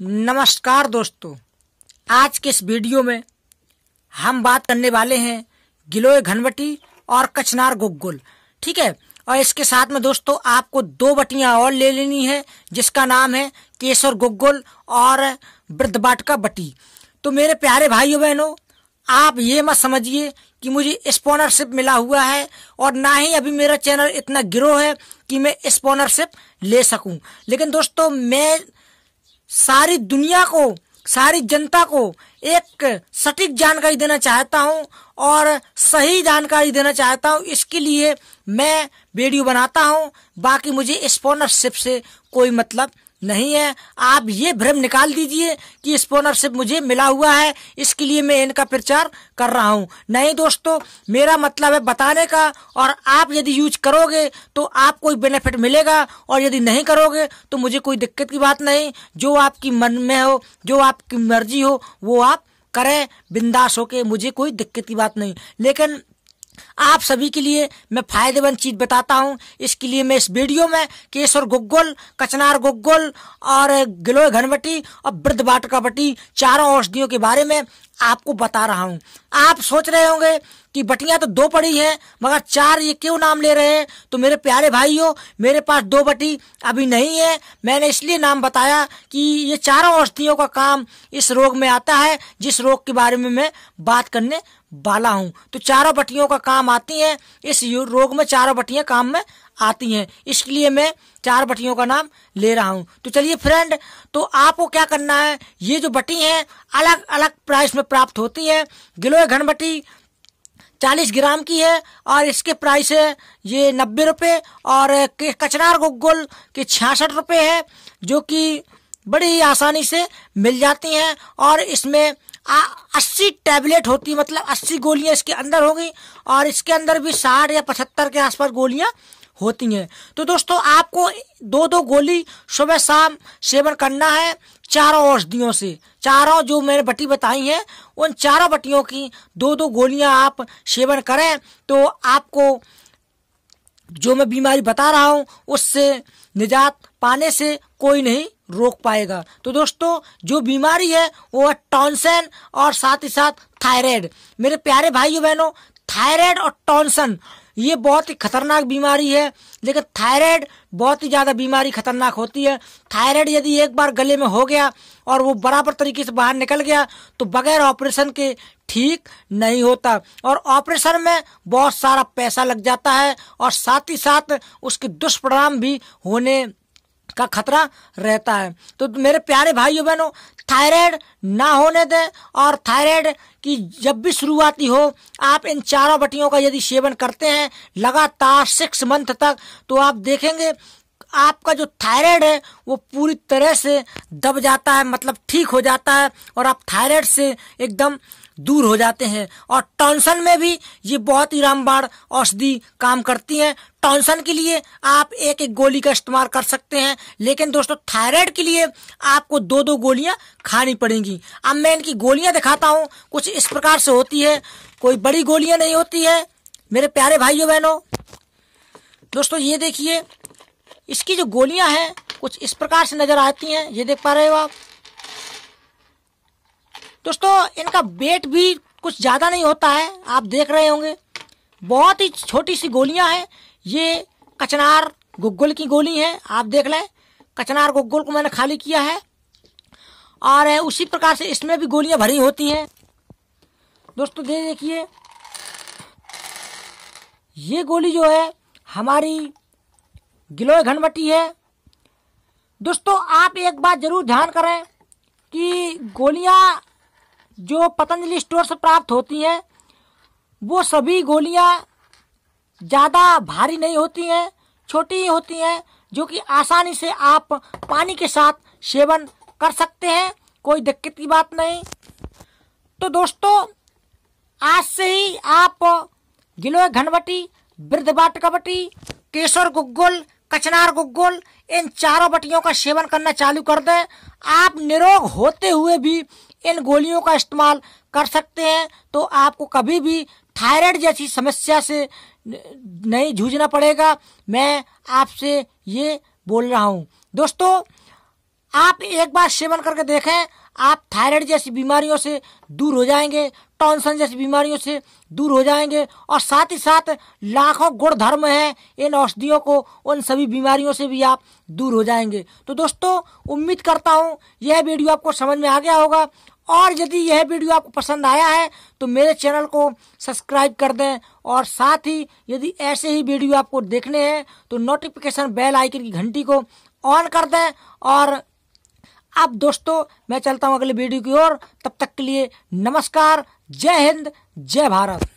नमस्कार दोस्तों आज के इस वीडियो में हम बात करने वाले हैं गिलोय घनवटी और कचनार गुग्गुल ठीक है और इसके साथ में दोस्तों आपको दो बटियां और ले लेनी है जिसका नाम है केसर गुग्गुल और का बटी तो मेरे प्यारे भाइयों बहनों आप ये मत समझिए कि मुझे स्पॉनरशिप मिला हुआ है और ना ही अभी मेरा चैनल इतना गिरो है कि मैं स्पॉनरशिप ले सकूं लेकिन दोस्तों मैं सारी दुनिया को सारी जनता को एक सटीक जानकारी देना चाहता हूं और सही जानकारी देना चाहता हूं इसके लिए मैं वीडियो बनाता हूं बाकी मुझे स्पॉनरशिप से कोई मतलब नहीं है आप ये भ्रम निकाल दीजिए कि स्पोनरशिप मुझे मिला हुआ है इसके लिए मैं इनका प्रचार कर रहा हूँ नहीं दोस्तों मेरा मतलब है बताने का और आप यदि यूज करोगे तो आप कोई बेनिफिट मिलेगा और यदि नहीं करोगे तो मुझे कोई दिक्कत की बात नहीं जो आपकी मन में हो जो आपकी मर्जी हो वो आप करें बिंदास होके मुझे कोई दिक्कत की बात नहीं लेकिन आप सभी के लिए मैं फायदेमंद चीज बताता हूँ इसके लिए मैं इस वीडियो में केसर गुग्गुल कचनार गुग्गुल और गिलोय घनवटी और वृद्ध बाटका बटी चारों औषधियों के बारे में आपको बता रहा हूँ आप सोच रहे होंगे कि बटियां तो दो पड़ी हैं मगर चार ये क्यों नाम ले रहे हैं तो मेरे प्यारे भाइयों मेरे पास दो बटी अभी नहीं है मैंने इसलिए नाम बताया कि ये चारों औषधियों का काम इस रोग में आता है जिस रोग के बारे में मैं बात करने वाला हूँ तो चारों बटियों का काम आती है इस रोग में चारों बटियाँ काम में आती हैं लिए मैं चार बटियों का नाम ले रहा हूँ तो चलिए फ्रेंड तो आपको क्या करना है ये जो बटी हैं अलग अलग प्राइस में प्राप्त होती हैं गिलोय घन बटी चालीस ग्राम की है और इसके प्राइस है ये नब्बे रुपये और कचनार गुगुल के छियासठ रुपये है जो कि बड़ी आसानी से मिल जाती हैं और इसमें अस्सी टैबलेट होती है मतलब अस्सी गोलियां इसके अंदर होगी और इसके अंदर भी साठ या पचहत्तर के आसपास गोलियां होती हैं तो दोस्तों आपको दो दो गोली सुबह शाम सेवन करना है चारों औषधियों से चारों जो मैंने बटी बताई हैं उन चारों बटियों की दो दो गोलियां आप सेवन करें तो आपको जो मैं बीमारी बता रहा हूँ उससे निजात पाने से कोई नहीं रोक पाएगा तो दोस्तों जो बीमारी है वो है टॉन्सन और साथ ही साथ थायराइड मेरे प्यारे भाइयों बहनों थायराइड और टॉन्सन ये बहुत ही खतरनाक बीमारी है लेकिन थायराइड बहुत ही ज़्यादा बीमारी खतरनाक होती है थायराइड यदि एक बार गले में हो गया और वो बराबर तरीके से बाहर निकल गया तो बगैर ऑपरेशन के ठीक नहीं होता और ऑपरेशन में बहुत सारा पैसा लग जाता है और साथ ही साथ उसके दुष्परिणाम भी होने का खतरा रहता है तो मेरे प्यारे भाइयों बहनों थायराइड ना होने दें और थायराइड की जब भी शुरुआती हो आप इन चारों बटियों का यदि सेवन करते हैं लगातार सिक्स मंथ तक तो आप देखेंगे आपका जो थायराइड है वो पूरी तरह से दब जाता है मतलब ठीक हो जाता है और आप थायराइड से एकदम दूर हो जाते हैं और टॉन्सन में भी ये बहुत ही रामबाण औषधि काम करती है टॉन्सन के लिए आप एक एक गोली का इस्तेमाल कर सकते हैं लेकिन दोस्तों थायराइड के लिए आपको दो दो गोलियां खानी पड़ेंगी अब मैं इनकी गोलियां दिखाता हूँ कुछ इस प्रकार से होती है कोई बड़ी गोलियां नहीं होती है मेरे प्यारे भाइयों बहनों दोस्तों ये देखिए इसकी जो गोलियां हैं कुछ इस प्रकार से नजर आती हैं ये देख पा रहे हो आप दोस्तों इनका वेट भी कुछ ज़्यादा नहीं होता है आप देख रहे होंगे बहुत ही छोटी सी गोलियां हैं ये कचनार गुग्गुल की गोली है आप देख लें कचनार गुग्गुल को मैंने खाली किया है और उसी प्रकार से इसमें भी गोलियां भरी होती हैं दोस्तों ये देखिए ये गोली जो है हमारी गिलोय घनवटी है दोस्तों आप एक बात ज़रूर ध्यान करें कि गोलियां जो पतंजलि स्टोर से प्राप्त होती हैं वो सभी गोलियां ज़्यादा भारी नहीं होती हैं छोटी ही होती हैं जो कि आसानी से आप पानी के साथ सेवन कर सकते हैं कोई दिक्कत की बात नहीं तो दोस्तों आज से ही आप गिलोय घनवटी वृद्ध कबटी केसर गुग्गुल कचनार गुग्गुल इन चारों बटियों का सेवन करना चालू कर दें आप निरोग होते हुए भी इन गोलियों का इस्तेमाल कर सकते हैं तो आपको कभी भी थायराइड जैसी समस्या से नहीं जूझना पड़ेगा मैं आपसे ये बोल रहा हूँ दोस्तों आप एक बार सेवन करके देखें आप थायराइड जैसी बीमारियों से दूर हो जाएंगे टॉन्सन जैसी बीमारियों से दूर हो जाएंगे और साथ ही साथ लाखों गुण धर्म हैं इन औषधियों को उन सभी बीमारियों से भी आप दूर हो जाएंगे तो दोस्तों उम्मीद करता हूँ यह वीडियो आपको समझ में आ गया होगा और यदि यह वीडियो आपको पसंद आया है तो मेरे चैनल को सब्सक्राइब कर दें और साथ ही यदि ऐसे ही वीडियो आपको देखने हैं तो नोटिफिकेशन बेल आइकन की घंटी को ऑन कर दें और अब दोस्तों मैं चलता हूँ अगले वीडियो की ओर तब तक के लिए नमस्कार जय हिंद जय भारत